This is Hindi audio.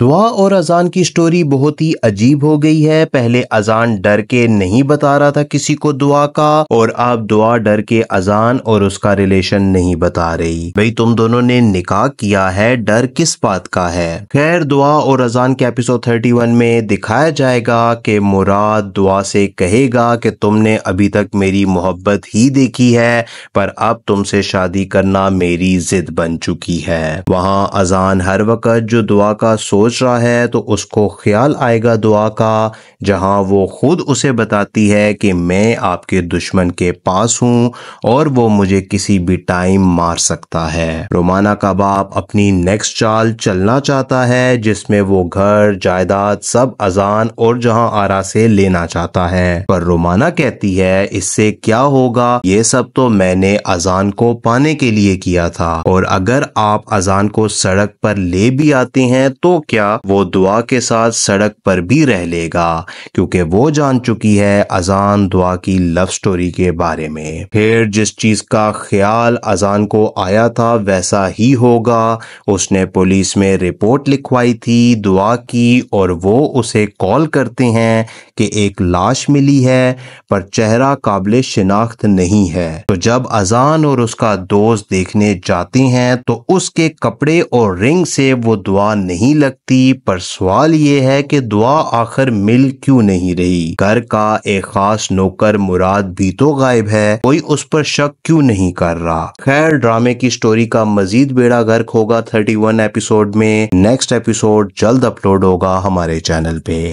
दुआ और अजान की स्टोरी बहुत ही अजीब हो गई है पहले अजान डर के नहीं बता रहा था किसी को दुआ का और अब दुआ डर के अजान और उसका रिलेशन नहीं बता रही भाई तुम दोनों ने निकाह किया है डर किस बात का है खैर दुआ और अजान के एपिसोड 31 में दिखाया जाएगा कि मुराद दुआ से कहेगा कि तुमने अभी तक मेरी मोहब्बत ही देखी है पर अब तुमसे शादी करना मेरी जिद बन चुकी है वहाँ अजान हर वक्त जो दुआ का सोच सोच रहा है तो उसको ख्याल आएगा दुआ का जहां वो खुद उसे बताती है कि मैं आपके दुश्मन के पास हूं और वो मुझे किसी भी टाइम मार सकता है रोमाना का बाप अपनी नेक्स्ट चाल चलना चाहता है जिसमें वो घर जायदाद सब अजान और जहां आरा से लेना चाहता है पर रोमाना कहती है इससे क्या होगा ये सब तो मैंने अजान को पाने के लिए किया था और अगर आप अजान को सड़क पर ले भी आते हैं तो क्या वो दुआ के साथ सड़क पर भी रह लेगा क्योंकि वो जान चुकी है अजान दुआ की लव स्टोरी के बारे में फिर जिस चीज का ख्याल अजान को आया था वैसा ही होगा उसने पुलिस में रिपोर्ट लिखवाई थी दुआ की और वो उसे कॉल करते हैं कि एक लाश मिली है पर चेहरा काबिल शिनाख्त नहीं है तो जब अजान और उसका दोस्त देखने जाते हैं तो उसके कपड़े और रिंग से वो दुआ नहीं लगती सकती पर सवाल ये है कि दुआ आखिर मिल क्यों नहीं रही घर का एक खास नौकर मुराद भी तो गायब है कोई उस पर शक क्यों नहीं कर रहा खैर ड्रामे की स्टोरी का मजीद बेड़ा गर्क होगा थर्टी वन एपिसोड में नेक्स्ट एपिसोड जल्द अपलोड होगा हमारे चैनल पे